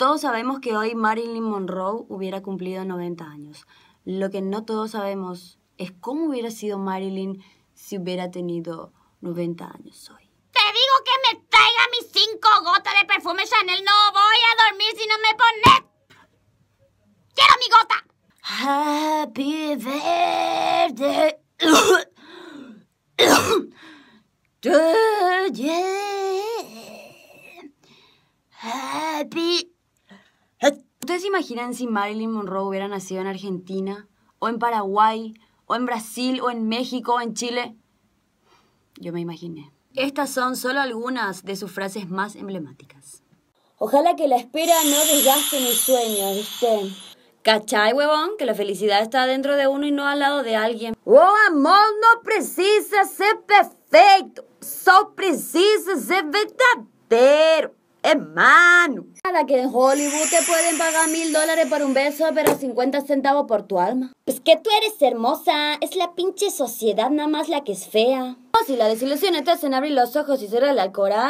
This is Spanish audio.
Todos sabemos que hoy Marilyn Monroe hubiera cumplido 90 años. Lo que no todos sabemos es cómo hubiera sido Marilyn si hubiera tenido 90 años hoy. Te digo que me traiga mis cinco gotas de perfume Chanel. No voy a dormir si no me pones. ¡Quiero mi gota! Happy birthday Happy se imaginan si Marilyn Monroe hubiera nacido en Argentina, o en Paraguay, o en Brasil, o en México, o en Chile? Yo me imaginé. Estas son solo algunas de sus frases más emblemáticas. Ojalá que la espera no desgaste mis sueños, ¿viste? ¿Cachai, huevón? Que la felicidad está dentro de uno y no al lado de alguien. ¡Oh, amor! No precisa ser perfecto. Solo precisa ser verdadero. Hermano. Cada que en Hollywood te pueden pagar mil dólares por un beso, pero 50 centavos por tu alma. Pues que tú eres hermosa. Es la pinche sociedad nada más la que es fea. O si la desilusión estás en abrir los ojos y cerrar el coral.